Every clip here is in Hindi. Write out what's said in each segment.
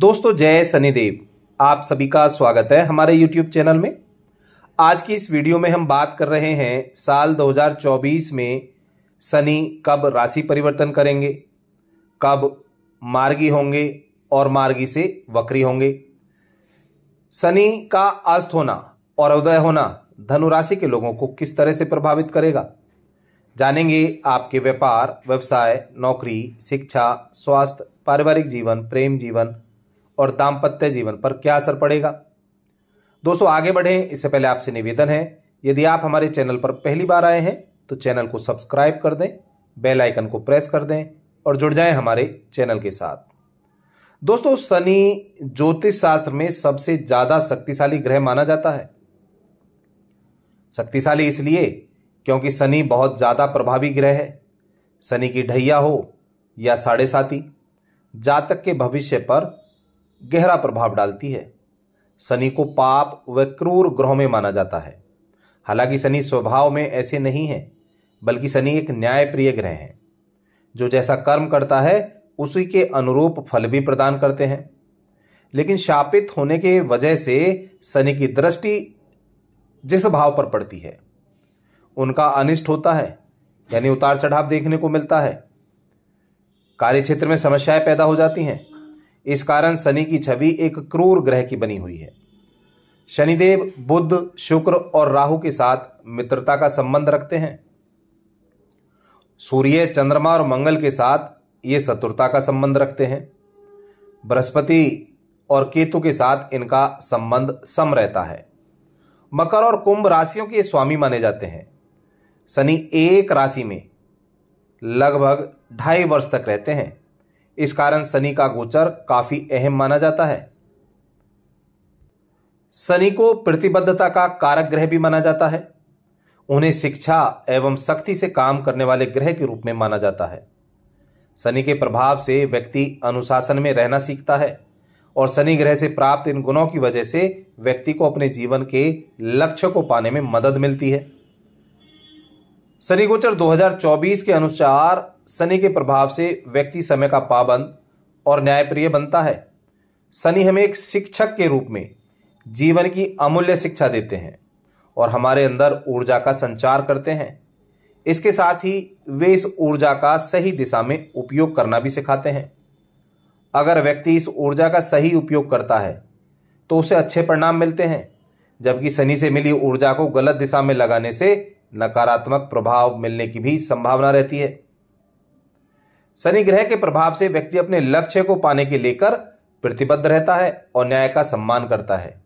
दोस्तों जय शनिदेव आप सभी का स्वागत है हमारे YouTube चैनल में आज की इस वीडियो में हम बात कर रहे हैं साल 2024 में शनि कब राशि परिवर्तन करेंगे कब मार्गी होंगे और मार्गी से वक्री होंगे शनि का अस्त होना और उदय होना धनु राशि के लोगों को किस तरह से प्रभावित करेगा जानेंगे आपके व्यापार व्यवसाय नौकरी शिक्षा स्वास्थ्य पारिवारिक जीवन प्रेम जीवन और दाम्पत्य जीवन पर क्या असर पड़ेगा दोस्तों आगे बढ़े इससे पहले आपसे निवेदन है यदि आप हमारे चैनल पर पहली बार आए हैं तो चैनल को सब्सक्राइब कर दें बेल आइकन को प्रेस कर दें और जुड़ जाएं हमारे चैनल के साथ दोस्तों शनि ज्योतिष शास्त्र में सबसे ज्यादा शक्तिशाली ग्रह माना जाता है शक्तिशाली इसलिए क्योंकि शनि बहुत ज्यादा प्रभावी ग्रह है शनि की ढैया हो या साढ़े साथी जातक के भविष्य पर गहरा प्रभाव डालती है शनि को पाप व क्रूर ग्रह में माना जाता है हालांकि शनि स्वभाव में ऐसे नहीं है बल्कि शनि एक न्यायप्रिय ग्रह है जो जैसा कर्म करता है उसी के अनुरूप फल भी प्रदान करते हैं लेकिन शापित होने के वजह से शनि की दृष्टि जिस भाव पर पड़ती है उनका अनिष्ट होता है यानी उतार चढ़ाव देखने को मिलता है कार्य क्षेत्र में समस्याएं पैदा हो जाती हैं इस कारण शनि की छवि एक क्रूर ग्रह की बनी हुई है शनिदेव बुद्ध शुक्र और राहु के साथ मित्रता का संबंध रखते हैं सूर्य चंद्रमा और मंगल के साथ ये शत्रुता का संबंध रखते हैं बृहस्पति और केतु के साथ इनका संबंध सम रहता है मकर और कुंभ राशियों के स्वामी माने जाते हैं शनि एक राशि में लगभग ढाई वर्ष तक रहते हैं इस कारण शनि का गोचर काफी अहम माना जाता है शनि को प्रतिबद्धता का कारक ग्रह भी माना जाता है उन्हें शिक्षा एवं शक्ति से काम करने वाले ग्रह के रूप में माना जाता है शनि के प्रभाव से व्यक्ति अनुशासन में रहना सीखता है और शनि ग्रह से प्राप्त इन गुणों की वजह से व्यक्ति को अपने जीवन के लक्ष्य को पाने में मदद मिलती है शनि गोचर 2024 के अनुसार शनि के प्रभाव से व्यक्ति समय का पाबंद और न्यायप्रिय बनता है शनि हमें एक शिक्षक के रूप में जीवन की अमूल्य शिक्षा देते हैं और हमारे अंदर ऊर्जा का संचार करते हैं इसके साथ ही वे इस ऊर्जा का सही दिशा में उपयोग करना भी सिखाते हैं अगर व्यक्ति इस ऊर्जा का सही उपयोग करता है तो उसे अच्छे परिणाम मिलते हैं जबकि शनि से मिली ऊर्जा को गलत दिशा में लगाने से नकारात्मक प्रभाव मिलने की भी संभावना रहती है शनि ग्रह के प्रभाव से व्यक्ति अपने लक्ष्य को पाने के लेकर प्रतिबद्ध रहता है और न्याय का सम्मान करता है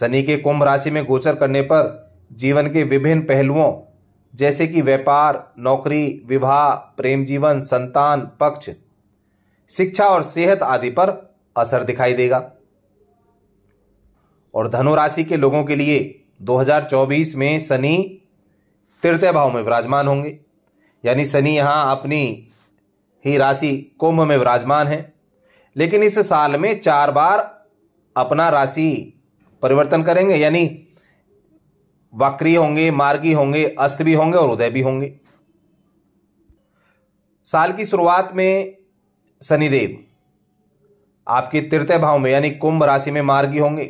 शनि के कुंभ राशि में गोचर करने पर जीवन के विभिन्न पहलुओं जैसे कि व्यापार नौकरी विवाह प्रेम जीवन संतान पक्ष शिक्षा और सेहत आदि पर असर दिखाई देगा और धनु राशि के लोगों के लिए 2024 में शनि तृतीय भाव में विराजमान होंगे यानी शनि यहाँ अपनी ही राशि कुंभ में विराजमान है लेकिन इस साल में चार बार अपना राशि परिवर्तन करेंगे यानी वक्री होंगे मार्गी होंगे अस्त भी होंगे और उदय भी होंगे साल की शुरुआत में शनिदेव आपके तृतीय भाव में यानी कुंभ राशि में मार्गी होंगे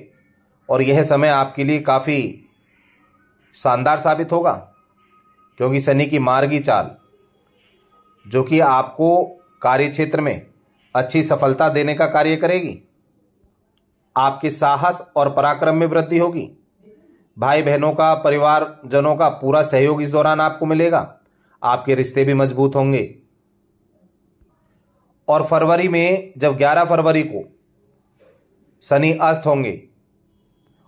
और यह समय आपके लिए काफ़ी शानदार साबित होगा क्योंकि शनि की मार्गी चाल जो कि आपको कार्य क्षेत्र में अच्छी सफलता देने का कार्य करेगी आपके साहस और पराक्रम में वृद्धि होगी भाई बहनों का परिवार जनों का पूरा सहयोग इस दौरान आपको मिलेगा आपके रिश्ते भी मजबूत होंगे और फरवरी में जब 11 फरवरी को शनि अस्त होंगे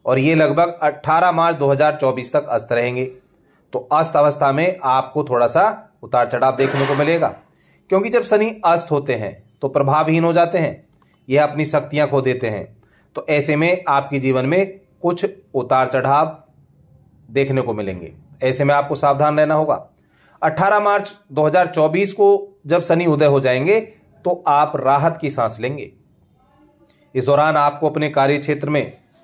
और ये लगभग 18 मार्च 2024 तक अस्त रहेंगे तो अस्त अवस्था में आपको थोड़ा सा उतार चढ़ाव देखने को मिलेगा क्योंकि जब शनि अस्त होते हैं तो प्रभावहीन हो जाते हैं यह अपनी शक्तियां खो देते हैं तो ऐसे में आपके जीवन में कुछ उतार चढ़ाव देखने को मिलेंगे ऐसे में आपको सावधान रहना होगा 18 मार्च 2024 को जब शनि उदय हो जाएंगे तो आप राहत की सांस लेंगे इस दौरान आपको अपने कार्य क्षेत्र में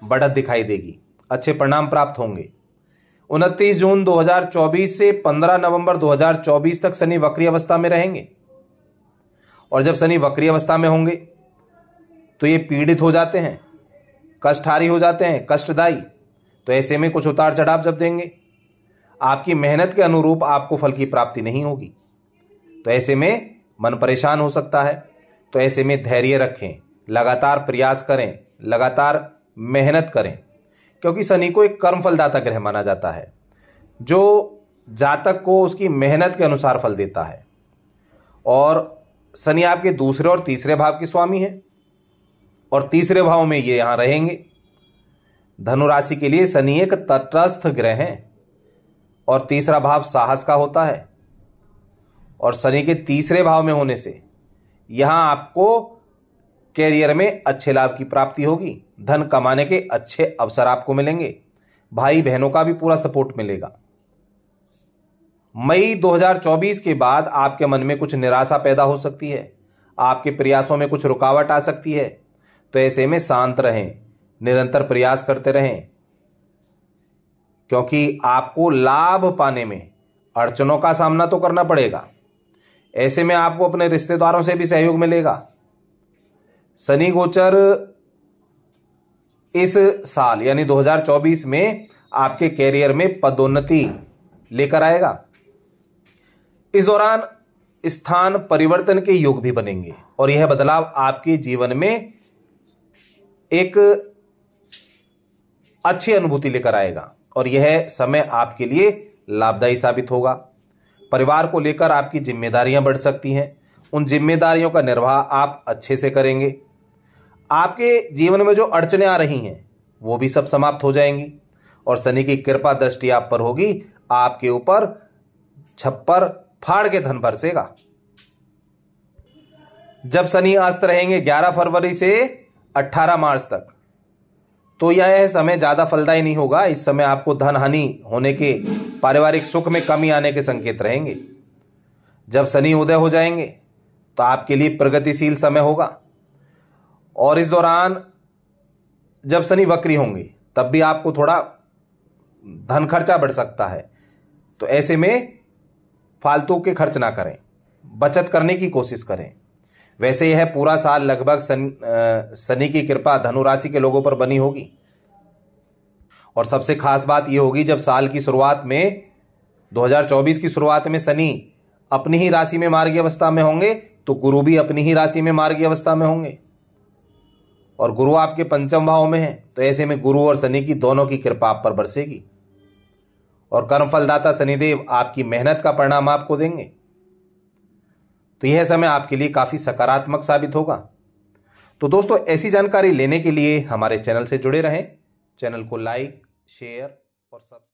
बढ़त दिखाई देगी अच्छे परिणाम प्राप्त होंगे 29 जून 2024 से 15 नवंबर 2024 तक शनि वक्री अवस्था में रहेंगे और जब शनि वक्री अवस्था में होंगे तो ये पीड़ित हो जाते हैं कष्टहारी हो जाते हैं कष्टदायी तो ऐसे में कुछ उतार चढ़ाव जब देंगे आपकी मेहनत के अनुरूप आपको फल की प्राप्ति नहीं होगी तो ऐसे में मन परेशान हो सकता है तो ऐसे में धैर्य रखें लगातार प्रयास करें लगातार मेहनत करें क्योंकि शनि को एक कर्मफलदाता ग्रह माना जाता है जो जातक को उसकी मेहनत के अनुसार फल देता है और शनि आपके दूसरे और तीसरे भाव के स्वामी है और तीसरे भाव में ये यहाँ रहेंगे धनुराशि के लिए शनि एक तटस्थ ग्रह है और तीसरा भाव साहस का होता है और शनि के तीसरे भाव में होने से यहाँ आपको कैरियर में अच्छे लाभ की प्राप्ति होगी धन कमाने के अच्छे अवसर आपको मिलेंगे भाई बहनों का भी पूरा सपोर्ट मिलेगा मई 2024 के बाद आपके मन में कुछ निराशा पैदा हो सकती है आपके प्रयासों में कुछ रुकावट आ सकती है तो ऐसे में शांत रहें निरंतर प्रयास करते रहें क्योंकि आपको लाभ पाने में अड़चनों का सामना तो करना पड़ेगा ऐसे में आपको अपने रिश्तेदारों से भी सहयोग मिलेगा शनि गोचर इस साल यानी 2024 में आपके कैरियर में पदोन्नति लेकर आएगा इस दौरान स्थान परिवर्तन के योग भी बनेंगे और यह बदलाव आपके जीवन में एक अच्छी अनुभूति लेकर आएगा और यह समय आपके लिए लाभदायी साबित होगा परिवार को लेकर आपकी जिम्मेदारियां बढ़ सकती हैं उन जिम्मेदारियों का निर्वाह आप अच्छे से करेंगे आपके जीवन में जो अड़चने आ रही हैं वो भी सब समाप्त हो जाएंगी और शनि की कृपा दृष्टि आप पर होगी आपके ऊपर छप्पर फाड़ के धन बरसेगा जब शनि अस्त रहेंगे 11 फरवरी से 18 मार्च तक तो यह समय ज़्यादा फलदायी नहीं होगा इस समय आपको धन हानि होने के पारिवारिक सुख में कमी आने के संकेत रहेंगे जब शनि उदय हो जाएंगे तो आपके लिए प्रगतिशील समय होगा और इस दौरान जब शनि वक्री होंगे तब भी आपको थोड़ा धन खर्चा बढ़ सकता है तो ऐसे में फालतू के खर्च ना करें बचत करने की कोशिश करें वैसे यह पूरा साल लगभग शनि की कृपा धनुराशि के लोगों पर बनी होगी और सबसे खास बात यह होगी जब साल की शुरुआत में 2024 की शुरुआत में शनि अपनी ही राशि में मार्गी अवस्था में होंगे तो गुरु भी अपनी ही राशि में मार्गी अवस्था में होंगे और गुरु आपके पंचम भाव में है तो ऐसे में गुरु और शनि की दोनों की कृपा आप पर बरसेगी और कर्मफलदाता शनिदेव आपकी मेहनत का परिणाम आपको देंगे तो यह समय आपके लिए काफी सकारात्मक साबित होगा तो दोस्तों ऐसी जानकारी लेने के लिए हमारे चैनल से जुड़े रहें चैनल को लाइक शेयर और सब्सक्राइब